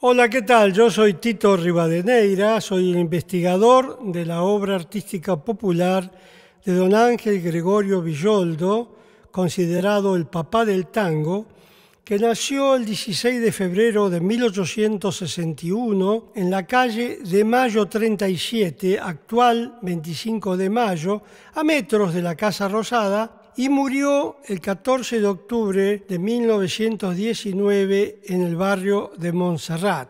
Hola, ¿qué tal? Yo soy Tito Rivadeneira, soy el investigador de la obra artística popular de don Ángel Gregorio Villoldo, considerado el papá del tango, que nació el 16 de febrero de 1861 en la calle de Mayo 37, actual 25 de Mayo, a metros de la Casa Rosada, y murió el 14 de octubre de 1919 en el barrio de Montserrat.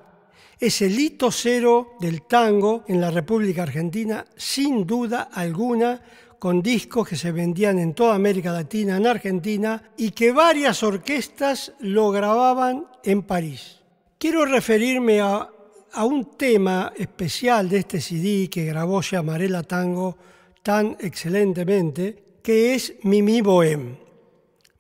Es el hito cero del tango en la República Argentina, sin duda alguna, con discos que se vendían en toda América Latina, en Argentina, y que varias orquestas lo grababan en París. Quiero referirme a, un tema especial de este CD que grabó Yamarela Tango tan excelentemente, que es Mimi Bohème.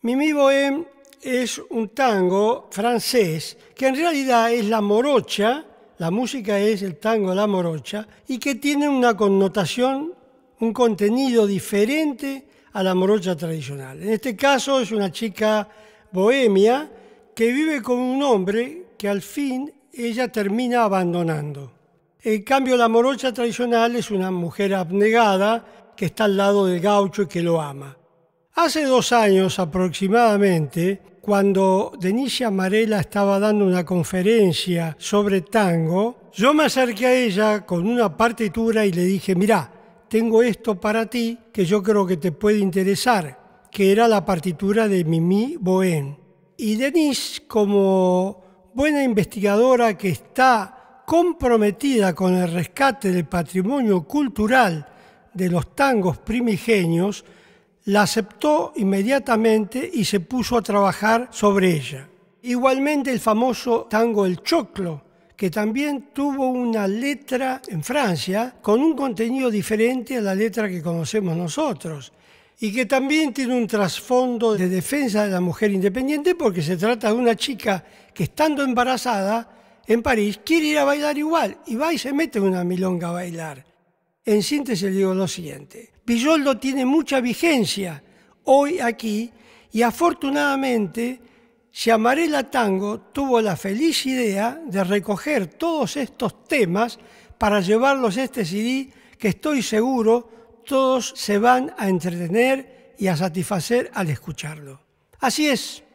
Mimi Bohem es un tango francés que en realidad es la morocha, la música es el tango de La Morocha, y que tiene una connotación, un contenido diferente a la morocha tradicional. En este caso es una chica bohemia que vive con un hombre que al fin ella termina abandonando. En cambio, la morocha tradicional es una mujer abnegada que está al lado del gaucho y que lo ama. Hace dos años aproximadamente, cuando Denise Amarela estaba dando una conferencia sobre tango, yo me acerqué a ella con una partitura y le dije, mirá, tengo esto para ti que yo creo que te puede interesar, que era la partitura de Mimi Bohén. Y Denise, como buena investigadora que está comprometida con el rescate del patrimonio cultural de los tangos primigenios, la aceptó inmediatamente y se puso a trabajar sobre ella. Igualmente el famoso tango El Choclo, que también tuvo una letra en Francia con un contenido diferente a la letra que conocemos nosotros y que también tiene un trasfondo de defensa de la mujer independiente porque se trata de una chica que estando embarazada en París quiere ir a bailar igual y va y se mete en una milonga a bailar. En síntesis digo lo siguiente, Pilloldo tiene mucha vigencia hoy aquí y afortunadamente Amarela Tango tuvo la feliz idea de recoger todos estos temas para llevarlos a este CD que estoy seguro todos se van a entretener y a satisfacer al escucharlo. Así es,